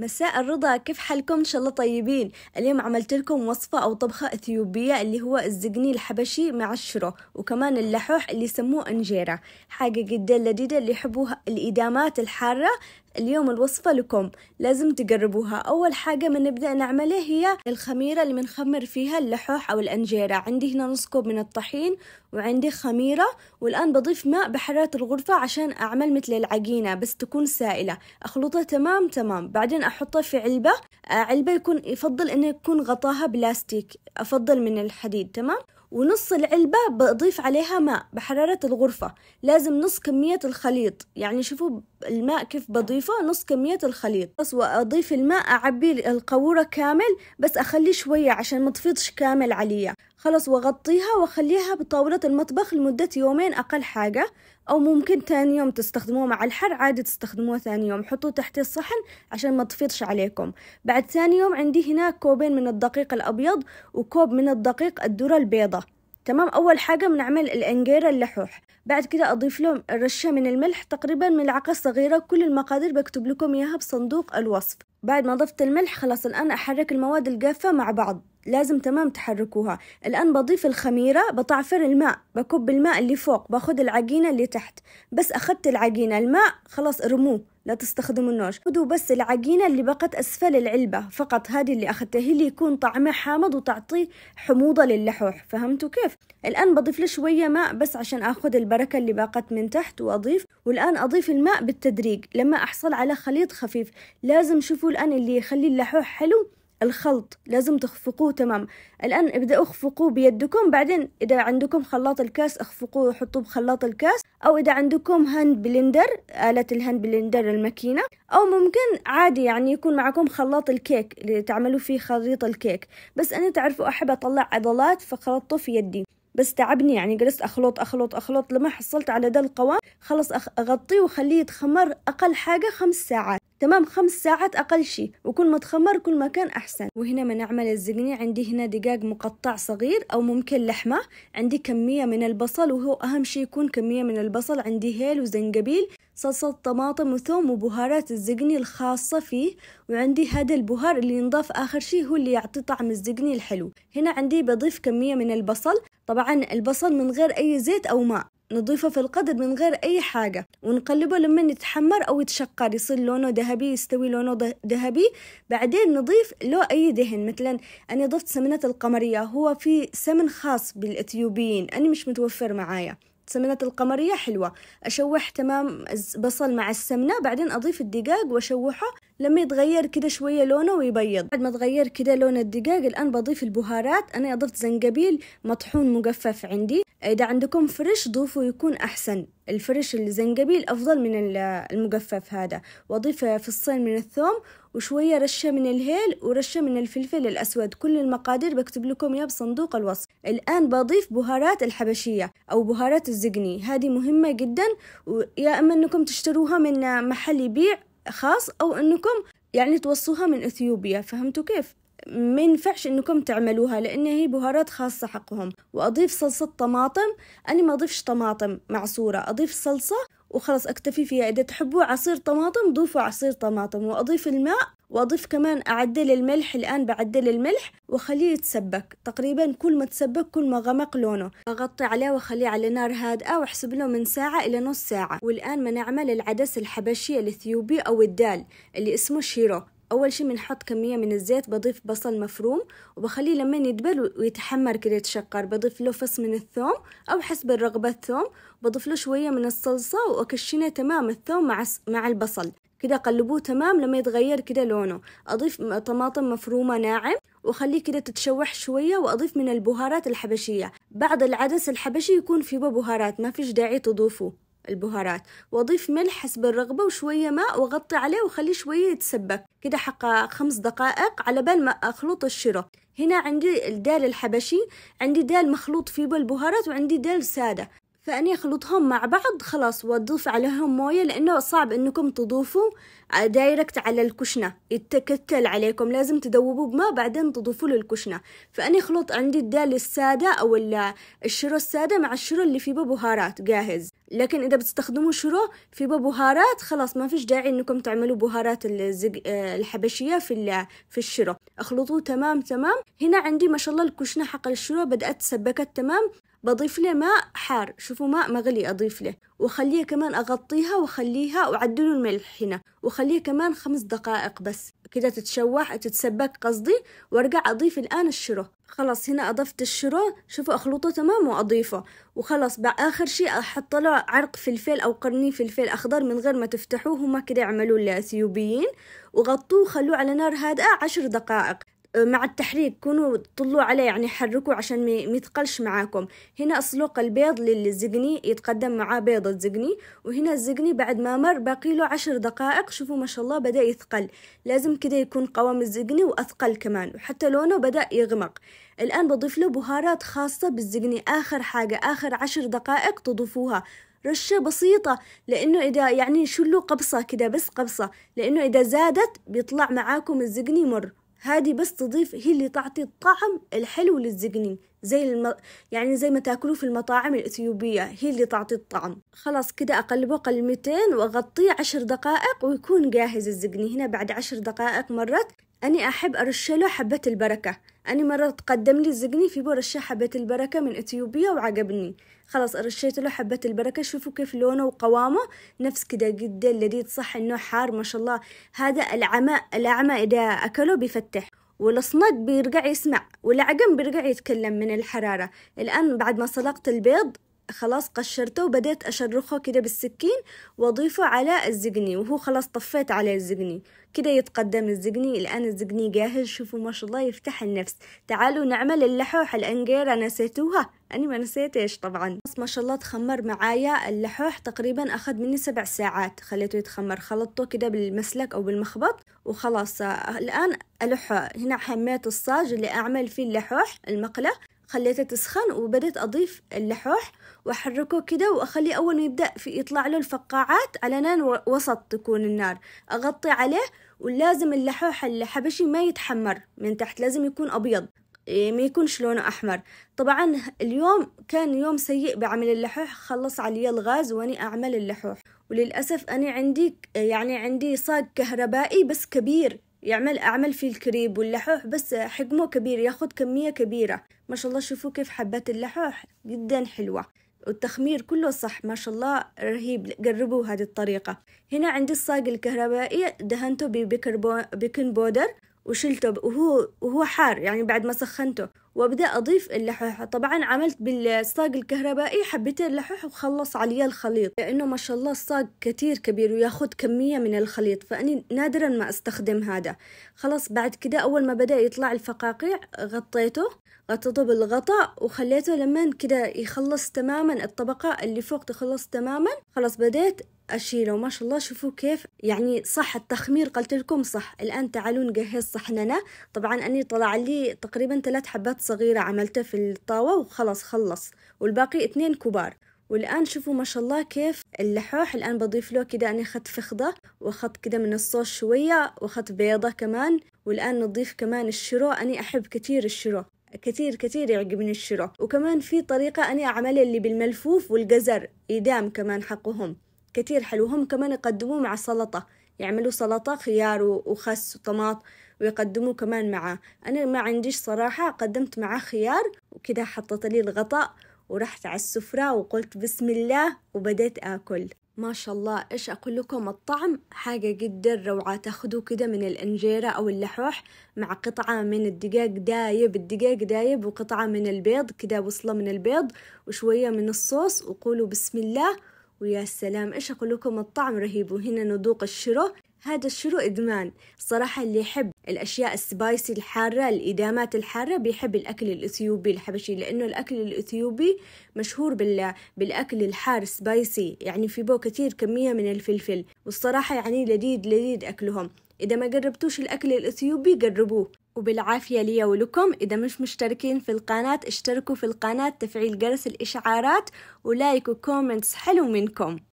مساء الرضا كيف حالكم ان شاء الله طيبين اليوم عملت لكم وصفه او طبخه اثيوبيه اللي هو الزقني الحبشي مع الشرو وكمان اللحوح اللي يسموه انجيره حاجه جدا لذيذه اللي يحبوها الادامات الحاره اليوم الوصفة لكم لازم تقربوها أول حاجة ما نبدأ نعمله هي الخميرة اللي بنخمر فيها اللحوح أو الأنجيرة عندي هنا نص كوب من الطحين وعندي خميرة والآن بضيف ماء بحرارة الغرفة عشان أعمل مثل العجينة بس تكون سائلة أخلطها تمام تمام بعدين أحطها في علبة آه، علبة يكون يفضل إنه يكون غطاها بلاستيك أفضل من الحديد تمام ونص العلبة بضيف عليها ماء بحرارة الغرفة لازم نص كمية الخليط يعني شوفوا الماء كيف بضيفه نص كمية الخليط بس وأضيف الماء أعبي القارورة كامل بس أخليه شوية عشان ما تفيضش كامل عليا خلاص وغطيها وخليها بطاولة المطبخ لمدة يومين أقل حاجة أو ممكن تاني يوم تستخدموه مع الحر عادي تستخدموه ثاني يوم حطوه تحت الصحن عشان ما تفيضش عليكم بعد ثاني يوم عندي هنا كوبين من الدقيق الأبيض وكوب من الدقيق الذرة البيضة تمام أول حاجة بنعمل الأنجيرة اللحوح بعد كده أضيف لهم رشة من الملح تقريبا ملعقة صغيرة كل المقادير بكتب لكم إياها بصندوق الوصف بعد ما ضفت الملح خلاص الآن أحرك المواد الجافة مع بعض لازم تمام تحركوها الآن بضيف الخميرة بطعفر الماء بكب الماء اللي فوق باخد العجينة اللي تحت بس أخدت العجينة الماء خلاص ارموه لا تستخدموا النوش خذوا بس العجينة اللي بقت أسفل العلبة فقط هذه اللي أخذتها هي اللي يكون طعمها حامض وتعطيه حموضة للحوح فهمتوا كيف؟ الآن بضيف له شوية ماء بس عشان أخذ البركة اللي باقت من تحت وأضيف والآن أضيف الماء بالتدريج لما أحصل على خليط خفيف لازم شوفوا الآن اللي يخلي اللحوح حلو الخلط لازم تخفقوه تمام الآن ابدأوا اخفقوه بيدكم بعدين إذا عندكم خلاط الكاس اخفقوه وحطوه بخلاط الكاس أو إذا عندكم هاند بلندر آلة الهاند بلندر الماكينة أو ممكن عادي يعني يكون معكم خلاط الكيك اللي تعملوا فيه خليط الكيك بس أنا تعرفوا أحب أطلع عضلات فخلطته في يدي بس تعبني يعني جلست أخلط أخلط أخلط لما حصلت على ده القوام خلص أغطيه وخليه يتخمر أقل حاجة خمس ساعات تمام خمس ساعات أقل شيء وكل ما تخمر كل ما كان أحسن وهنا من أعمال الزقني عندي هنا دجاج مقطع صغير أو ممكن لحمة عندي كمية من البصل وهو أهم شيء يكون كمية من البصل عندي هيل وزنجبيل صلصة طماطم وثوم وبهارات الزقني الخاصة فيه وعندي هذا البهار اللي ينضاف آخر شيء هو اللي يعطي طعم الزقني الحلو هنا عندي بضيف كمية من البصل طبعا البصل من غير أي زيت أو ماء نضيفه في القدر من غير أي حاجة ونقلبه لما يتحمر أو يتشقر يصير لونه ذهبي يستوي لونه ذهبي بعدين نضيف له أي دهن مثلا أنا ضفت سمنة القمرية هو في سمن خاص بالإثيوبيين أنا مش متوفر معايا السمنة القمرية حلوة أشوح تمام بصل مع السمنة بعدين أضيف الدقاق وأشوحه لما يتغير كده شوية لونه ويبيض بعد ما تغير كده لون الدقاق الآن بضيف البهارات أنا أضفت زنجبيل مطحون مجفف عندي إذا عندكم فريش ضيفوا يكون أحسن الفرش الزنجبيل أفضل من المجفف هذا وأضيف فصين من الثوم وشوية رشة من الهيل ورشة من الفلفل الأسود كل المقادير بكتب لكم إياها بصندوق الوصف الآن بضيف بهارات الحبشية أو بهارات الزقني هذه مهمة جدا ويا إما أنكم تشتروها من محل يبيع خاص أو أنكم يعني توصوها من أثيوبيا فهمتوا كيف؟ ما ينفعش انكم تعملوها لان هي بهارات خاصه حقهم واضيف صلصه طماطم انا ما اضيفش طماطم معصوره اضيف صلصه وخلاص اكتفي فيها اذا تحبوا عصير طماطم ضيفوا عصير طماطم واضيف الماء واضيف كمان اعدل الملح الان بعدل الملح واخليه يتسبك تقريبا كل ما تسبك كل ما غمق لونه اغطي عليه واخليه على نار هادئه واحسب له من ساعه الى نص ساعه والان بنعمل العدس الحبشي الاثيوبي او الدال اللي اسمه شيرو أول شي بنحط كمية من الزيت بضيف بصل مفروم وبخليه لمن يدبل ويتحمر كده يتشقر بضيف له فص من الثوم أو حسب الرغبة الثوم بضيف له شوية من الصلصة وأكشنه تمام الثوم مع, مع البصل كده قلبوه تمام لما يتغير كده لونه أضيف طماطم مفرومة ناعم وخليه كده تتشوح شوية وأضيف من البهارات الحبشية بعض العدس الحبشي يكون فيه بهارات ما فيش داعي تضيفوه البهارات واضيف ملح حسب الرغبة وشوية ماء واغطي عليه واخليه شوية يتسبك كده حق خمس دقائق على بال ما اخلط الشرب هنا عندي الدال الحبشي عندي دال مخلوط فيه بالبهارات وعندي دال سادة فاني اخلطهم مع بعض خلاص واضيف عليهم مويه لانه صعب انكم تضيفوا دايركت على الكشنه يتكتل عليكم لازم تذوبوا بماء بعدين تضيفوا له الكشنه فاني اخلط عندي الدال الساده او الشرو الساده مع الشرو اللي فيه بهارات جاهز لكن اذا بتستخدموا شرو فيه بهارات خلاص ما فيش داعي انكم تعملوا بهارات الحبشيه في في الشرو اخلطوه تمام تمام هنا عندي ما شاء الله الكشنه حق الشرو بدات سبكت تمام بضيف له ماء حار شوفوا ماء مغلي أضيف له وخليه كمان أغطيها وخليها وعدل الملح هنا وخليه كمان خمس دقائق بس كده تتشوح تتسبك قصدي وارجع اضيف الان الشرو خلاص هنا اضفت الشرو شوفوا اخلطه تمام واضيفه وخلاص بآخر اخر شيء احط له عرق فلفل او قرنين فلفل اخضر من غير ما تفتحوه هما كده يعملوه الاثيوبيين وغطوه وخلوه على نار هادئه عشر دقائق أه، مع التحريك كونوا طلوا عليه يعني حركوا عشان ما يتقلش معاكم هنا اسلوق البيض للزقني يتقدم معاه بيض الزقني وهنا الزقني بعد ما مر باقي له عشر دقائق شوفوا ما شاء الله بدا يثقل لازم كده يكون قوام الزقني واثقل كمان وحتى لونه بدا يغمق الان بضيف له بهارات خاصه بالزقني اخر حاجه اخر عشر دقائق تضيفوها رشة بسيطة لأنه إذا يعني شلوا قبصة كده بس قبصة لأنه إذا زادت بيطلع معاكم الزقني مر هذه بس تضيف هي اللي تعطي الطعم الحلو للزقنين زي الم... يعني زي ما تاكلوه في المطاعم الإثيوبية هي اللي تعطي الطعم خلاص كده أقلبه قلمتين وأغطيه عشر دقائق ويكون جاهز الزقني هنا بعد عشر دقائق مرت أني أحب أرشله حبة البركة أني مرة تقدم لي زقني في برشة حبة البركة من إثيوبيا وعجبني خلاص رشيت له حبة البركة شوفوا كيف لونه وقوامه نفس كده جدا لذيذ صح إنه حار ما شاء الله هذا العمى الأعمى إذا أكله بيفتح والصند بيرجع يسمع والعقم بيرجع يتكلم من الحرارة الآن بعد ما سلقت البيض خلاص قشرته وبدأت أشرخه كده بالسكين وأضيفه على الزقني وهو خلاص طفيت على الزقني كده يتقدم الزقني الآن الزقني جاهز شوفوا ما شاء الله يفتح النفس تعالوا نعمل اللحوح الأنقيرة نسيتوها أنا ما نسيتش طبعا بس ما شاء الله تخمر معايا اللحوح تقريبا أخذ مني سبع ساعات خليته يتخمر خلطته كده بالمسلك أو بالمخبط وخلاص الآن ألحه هنا حميت الصاج اللي أعمل فيه اللحوح المقلة خليته تسخن وبدأت أضيف اللحوح وأحركه كده وأخليه أول ما يبدأ في يطلع له الفقاعات على نار وسط تكون النار أغطي عليه ولازم اللحوح الحبشي ما يتحمر من تحت لازم يكون أبيض إيه، ما يكونش لونه أحمر طبعا اليوم كان يوم سيء بعمل اللحوح خلص علي الغاز وأني أعمل اللحوح وللأسف أنا عندي يعني عندي صاج كهربائي بس كبير يعمل أعمل فيه الكريب واللحوح بس حجمه كبير ياخد كمية كبيرة ما شاء الله شوفوا كيف حبات اللحوح جدا حلوة والتخمير كله صح ما شاء الله رهيب جربوا هذه الطريقة هنا عندي الصاج الكهربائي دهنته ببيكن بودر وشلته وهو وهو حار يعني بعد ما سخنته وابدا اضيف اللحوح طبعا عملت بالصاج الكهربائي حبتين لحوح وخلص علي الخليط لانه ما شاء الله الصاج كتير كبير وياخذ كميه من الخليط فاني نادرا ما استخدم هذا خلاص بعد كده اول ما بدا يطلع الفقاقيع غطيته غطيته بالغطاء وخليته لمن كده يخلص تماما الطبقه اللي فوق تخلص تماما خلاص بديت أشيله ما شاء الله شوفوا كيف يعني صح التخمير قلت لكم صح الآن تعالوا نجهز صحننا طبعا أني طلع لي تقريبا ثلاث حبات صغيرة عملتها في الطاوة وخلص خلص والباقي اثنين كبار والآن شوفوا ما شاء الله كيف اللحوح الآن بضيف له كده أني أخذت فخده وأخذت كده من الصوص شوية وأخذت بيضة كمان والآن نضيف كمان الشرو أني أحب كتير الشرو كثير كثير يعجبني الشرو وكمان في طريقة أني أعملها اللي بالملفوف والجزر إيدام كمان حقهم كتير حلو هم كمان يقدموه مع سلطة يعملوا سلطة خيار وخس وطماط ويقدموه كمان معاه أنا ما عنديش صراحة قدمت معاه خيار وكده حطت لي الغطاء ورحت على السفرة وقلت بسم الله وبدأت آكل ما شاء الله إيش أقول لكم الطعم حاجة جدا روعة تاخدوه كده من الأنجيرة أو اللحوح مع قطعة من الدقاق دايب الدقاق دايب وقطعة من البيض كده بصلة من البيض وشوية من الصوص وقولوا بسم الله ويا سلام ايش اقول لكم الطعم رهيب وهنا نذوق الشرو هذا الشرو إدمان صراحة اللي يحب الأشياء السبايسي الحارة الإدامات الحارة بيحب الأكل الإثيوبي الحبشي لأنه الأكل الإثيوبي مشهور بال... بالأكل الحار سبايسي يعني في بو كتير كمية من الفلفل والصراحة يعني لذيذ لذيذ أكلهم إذا ما جربتوش الأكل الإثيوبي جربوه وبالعافية لي ولكم إذا مش مشتركين في القناة اشتركوا في القناة تفعيل جرس الإشعارات ولايك وكومنتس حلو منكم